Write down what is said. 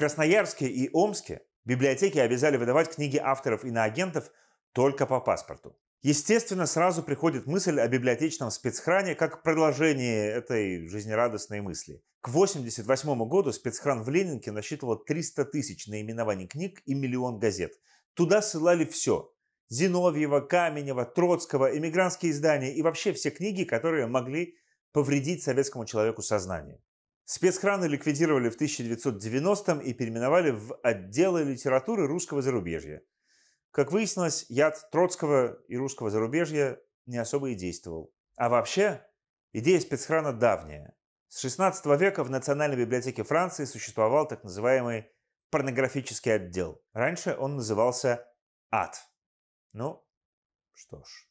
Красноярске и Омске библиотеки обязали выдавать книги авторов иноагентов только по паспорту. Естественно, сразу приходит мысль о библиотечном спецхране как продолжении этой жизнерадостной мысли. К 1988 году спецхран в Ленинке насчитывал 300 тысяч наименований книг и миллион газет. Туда ссылали все. Зиновьева, Каменева, Троцкого, эмигрантские издания и вообще все книги, которые могли повредить советскому человеку сознание. Спецкраны ликвидировали в 1990-м и переименовали в отделы литературы русского зарубежья. Как выяснилось, яд Троцкого и русского зарубежья не особо и действовал. А вообще, идея спецхрана давняя. С 16 века в Национальной библиотеке Франции существовал так называемый порнографический отдел. Раньше он назывался «Ад». Ну, что ж.